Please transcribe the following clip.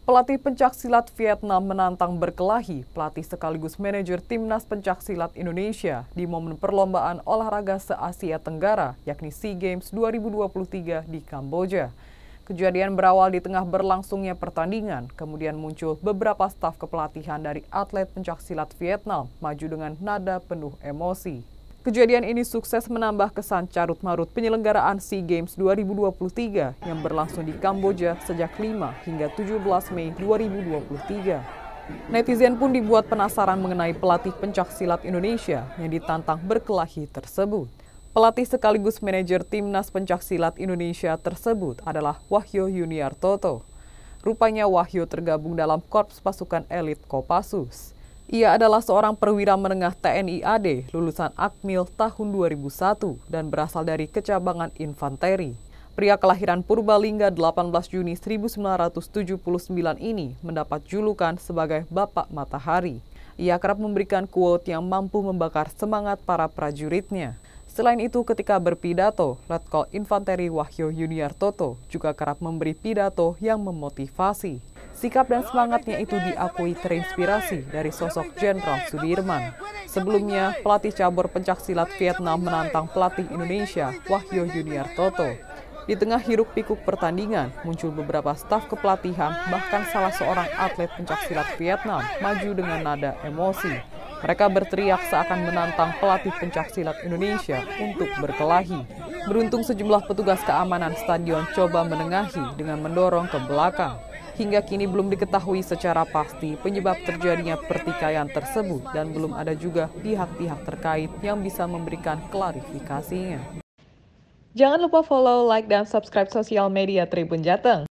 Pelatih pencaksilat Vietnam menantang berkelahi pelatih sekaligus manajer timnas pencaksilat Indonesia di momen perlombaan olahraga se-Asia Tenggara yakni SEA Games 2023 di Kamboja. Kejadian berawal di tengah berlangsungnya pertandingan, kemudian muncul beberapa staf kepelatihan dari atlet pencaksilat Vietnam maju dengan nada penuh emosi. Kejadian ini sukses menambah kesan carut-marut penyelenggaraan SEA Games 2023 yang berlangsung di Kamboja sejak 5 hingga 17 Mei 2023. Netizen pun dibuat penasaran mengenai pelatih pencak silat Indonesia yang ditantang berkelahi tersebut. Pelatih sekaligus manajer timnas pencak silat Indonesia tersebut adalah Wahyo Yuniar Toto. Rupanya Wahyo tergabung dalam korps pasukan elit Kopassus. Ia adalah seorang perwira menengah TNI AD, lulusan Akmil tahun 2001 dan berasal dari kecabangan infanteri. Pria kelahiran Purbalingga 18 Juni 1979 ini mendapat julukan sebagai Bapak Matahari. Ia kerap memberikan quote yang mampu membakar semangat para prajuritnya. Selain itu, ketika berpidato, Letkol Infanteri Wahyo Yuniar juga kerap memberi pidato yang memotivasi. Sikap dan semangatnya itu diakui terinspirasi dari sosok Jenderal Sudirman. Sebelumnya, pelatih cabur pencaksilat Vietnam menantang pelatih Indonesia, Wahyo Junior Toto. Di tengah hiruk pikuk pertandingan, muncul beberapa staf kepelatihan, bahkan salah seorang atlet pencaksilat Vietnam maju dengan nada emosi. Mereka berteriak seakan menantang pelatih pencaksilat Indonesia untuk berkelahi. Beruntung sejumlah petugas keamanan stadion coba menengahi dengan mendorong ke belakang hingga kini belum diketahui secara pasti penyebab terjadinya pertikaian tersebut dan belum ada juga pihak-pihak terkait yang bisa memberikan klarifikasinya. Jangan lupa follow, like, dan subscribe sosial media Tribun Jateng.